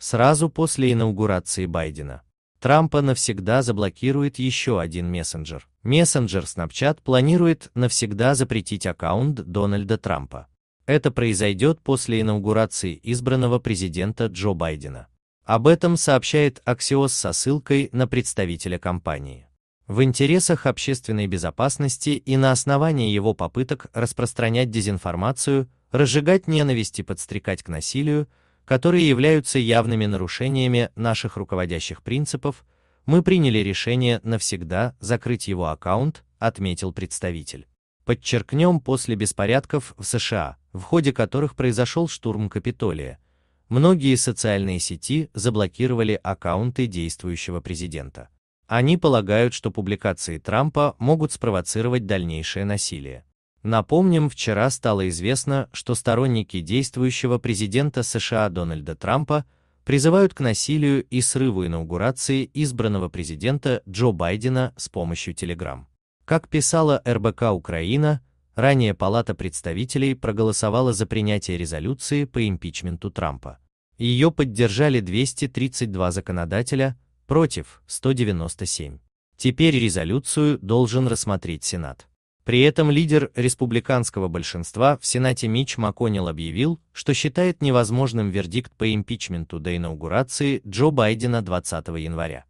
Сразу после инаугурации Байдена Трампа навсегда заблокирует еще один мессенджер. Мессенджер Snapchat планирует навсегда запретить аккаунт Дональда Трампа. Это произойдет после инаугурации избранного президента Джо Байдена. Об этом сообщает Axios со ссылкой на представителя компании. В интересах общественной безопасности и на основании его попыток распространять дезинформацию, разжигать ненависть и подстрекать к насилию, которые являются явными нарушениями наших руководящих принципов, мы приняли решение навсегда закрыть его аккаунт, отметил представитель. Подчеркнем, после беспорядков в США, в ходе которых произошел штурм Капитолия, многие социальные сети заблокировали аккаунты действующего президента. Они полагают, что публикации Трампа могут спровоцировать дальнейшее насилие. Напомним, вчера стало известно, что сторонники действующего президента США Дональда Трампа призывают к насилию и срыву инаугурации избранного президента Джо Байдена с помощью телеграм. Как писала РБК Украина, ранее Палата представителей проголосовала за принятие резолюции по импичменту Трампа. Ее поддержали 232 законодателя, против 197. Теперь резолюцию должен рассмотреть Сенат. При этом лидер республиканского большинства в Сенате Мич МакКоннелл объявил, что считает невозможным вердикт по импичменту до инаугурации Джо Байдена 20 января.